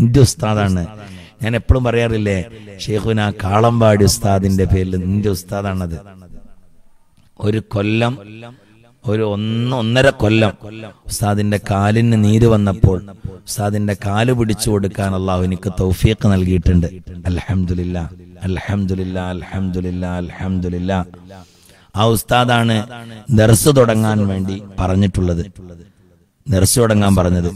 എന്റെ ഉസ്താദാണ് ഞാൻ എപ്പോഴും പറയാറില്ലേ ഷെയ്ഖുന കാളമ്പാടി ഉസ്താദിന്റെ പേരിൽ നിന്റെ ഉസ്താദാണത് ഒരു കൊല്ലം ഒരു ഒന്ന് ഒന്നര കൊല്ലം ഉസ്താദിന്റെ കാലിന് നീര് വന്നപ്പോൾ ഉസ്താദിന്റെ കാല് പിടിച്ചു കൊടുക്കാൻ അള്ളാഹു എനിക്ക് തൗഫീഖ് നൽകിയിട്ടുണ്ട് അലഹമില്ല അലഹമില്ല അലഹമില്ല അലഹമില്ല ആ ഉസ്താദാണ് ദർസ് തുടങ്ങാൻ വേണ്ടി പറഞ്ഞിട്ടുള്ളത് നിറച്ചു തുടങ്ങാൻ പറഞ്ഞത്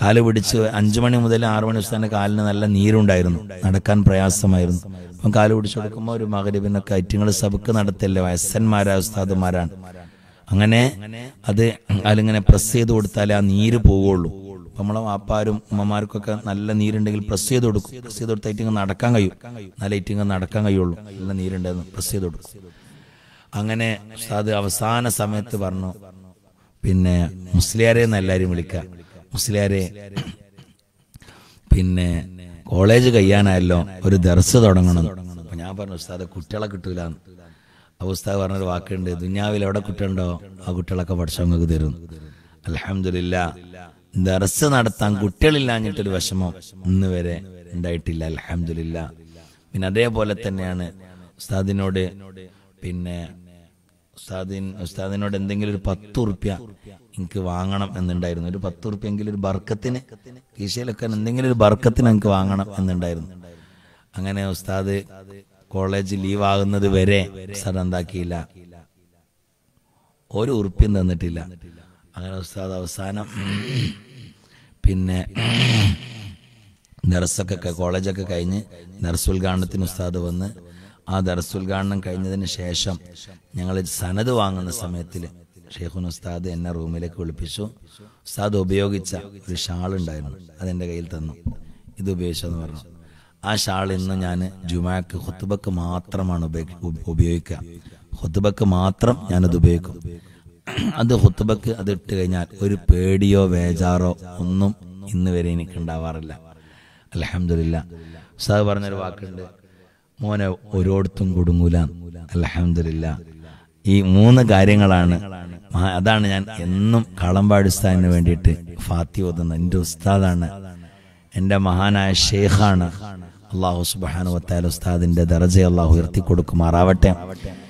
കാല് പിടിച്ച് അഞ്ചു മണി മുതൽ ആറു മണി തന്നെ കാലിന് നല്ല നീരുണ്ടായിരുന്നു നടക്കാൻ പ്രയാസമായിരുന്നു അപ്പം കാല് പിടിച്ചു കൊടുക്കുമ്പോൾ ഒരു മകരബിനൊക്കെ ഐറ്റങ്ങൾ സബക്ക് നടത്തല്ലേ വയസ്സന്മാരാ ഉസ്താദുമാരാണ് അങ്ങനെ അത് അതിലിങ്ങനെ പ്രസ് ചെയ്ത് കൊടുത്താലേ ആ നീര് പോവുള്ളൂ നമ്മളെ വാപ്പാരും ഉമ്മമാർക്കൊക്കെ നല്ല നീരുണ്ടെങ്കിൽ പ്രസ് ചെയ്ത് കൊടുക്കും പ്രസ് ചെയ്ത് കൊടുത്ത ഐറ്റിങ് നടക്കാൻ കഴിയും നല്ല ഐറ്റിങ് നടക്കാൻ കഴിയുള്ളൂ നല്ല നീരുണ്ടായിരുന്നു പ്രസ് ചെയ്ത് കൊടുക്കും അങ്ങനെ ഉസ്താദ് അവസാന സമയത്ത് പറഞ്ഞു പിന്നെ മുസ്ലിയാരെ എല്ലാവരും വിളിക്കുക മുസ്ലിയാരെ പിന്നെ കോളേജ് കഴിയാനായല്ലോ ഒരു ദർസ് തുടങ്ങണം അപ്പൊ ഞാൻ പറഞ്ഞു ഉസ്താദ് കുട്ടികളെ കിട്ടൂല അപ്പോൾ ഉസ്താദ് പറഞ്ഞൊരു വാക്കുണ്ട് ദുഞ്ഞാവിൽ എവിടെ കുട്ടിയുണ്ടോ ആ കുട്ടികളൊക്കെ പഠിച്ചവങ്ങൾക്ക് തരും അലഹമില്ല ദർസ് നടത്താൻ കുട്ടികളില്ലാഞ്ഞിട്ടൊരു വിഷമം ഇന്ന് വരെ ഉണ്ടായിട്ടില്ല അലഹമില്ല പിന്നെ അതേപോലെ തന്നെയാണ് ഉസ്താദിനോട് പിന്നെ ഉസ്താദിൻ ഉസ്താദിനോട് എന്തെങ്കിലും ഒരു പത്ത് ഉറുപ്യ എനിക്ക് വാങ്ങണം എന്നുണ്ടായിരുന്നു ഒരു പത്ത് ഉറുപ്യ എങ്കിലും ഒരു ബർക്കത്തിന് കീശയിലൊക്കെ എന്തെങ്കിലും ഒരു ബർക്കത്തിന് എനിക്ക് വാങ്ങണം എന്നുണ്ടായിരുന്നു അങ്ങനെ ഉസ്താദ് കോളേജ് ലീവ് ആകുന്നത് വരെ സാർ എന്താക്കിയില്ല ഒരു ഉറുപ്പ്യം തന്നിട്ടില്ല അങ്ങനെ ഉസ്താദ് അവസാനം പിന്നെ നെർസൊക്കെ കോളേജൊക്കെ കഴിഞ്ഞ് നെർസ് ഉദ്ഘാടനത്തിന് ഉസ്താദ് വന്ന് ആ ദർസ് ഉദ്ഘാടനം കഴിഞ്ഞതിന് ശേഷം ഞങ്ങൾ സനത് വാങ്ങുന്ന സമയത്തിൽ ഷെയ്ഖുൻ ഉസ്താദ് എന്നെ റൂമിലേക്ക് വിളിപ്പിച്ചു ഉസ്താദ് ഉപയോഗിച്ച ഒരു ഷാൾ ഉണ്ടായിരുന്നു അതെൻ്റെ കയ്യിൽ തന്നു ഇത് ഉപയോഗിച്ചെന്ന് പറഞ്ഞു ആ ഷാൾ ഇന്ന് ഞാൻ ജുമാക്ക് ഹുത്തുബക്ക് മാത്രമാണ് ഉപയോഗിക്കുക ഹുത്തുബക്ക് മാത്രം ഞാനത് ഉപയോഗിക്കും അത് ഹുത്തുബക്ക് അത് ഇട്ട് കഴിഞ്ഞാൽ ഒരു പേടിയോ വേജാറോ ഒന്നും ഇന്ന് വരെ എനിക്ക് ഉണ്ടാവാറില്ല അലഹമില്ല ഉസ്താദ് പറഞ്ഞൊരു വാക്കുണ്ട് മോനെ ഒരിടത്തും കുടുങ്ങൂല അലഹമില്ല ഈ മൂന്ന് കാര്യങ്ങളാണ് അതാണ് ഞാൻ എന്നും കളമ്പാട് വേണ്ടിയിട്ട് ഫാത്തി ഓതുന്നത് എൻ്റെ ഉസ്താദാണ് എൻ്റെ മഹാനായ ഷെയ്ഖാണ് അള്ളാഹു സുബാനു വത്താൽ ഉസ്താദിൻ്റെ ദർജയെ അള്ളാഹു ഉയർത്തി കൊടുക്കുമാറാവട്ടെ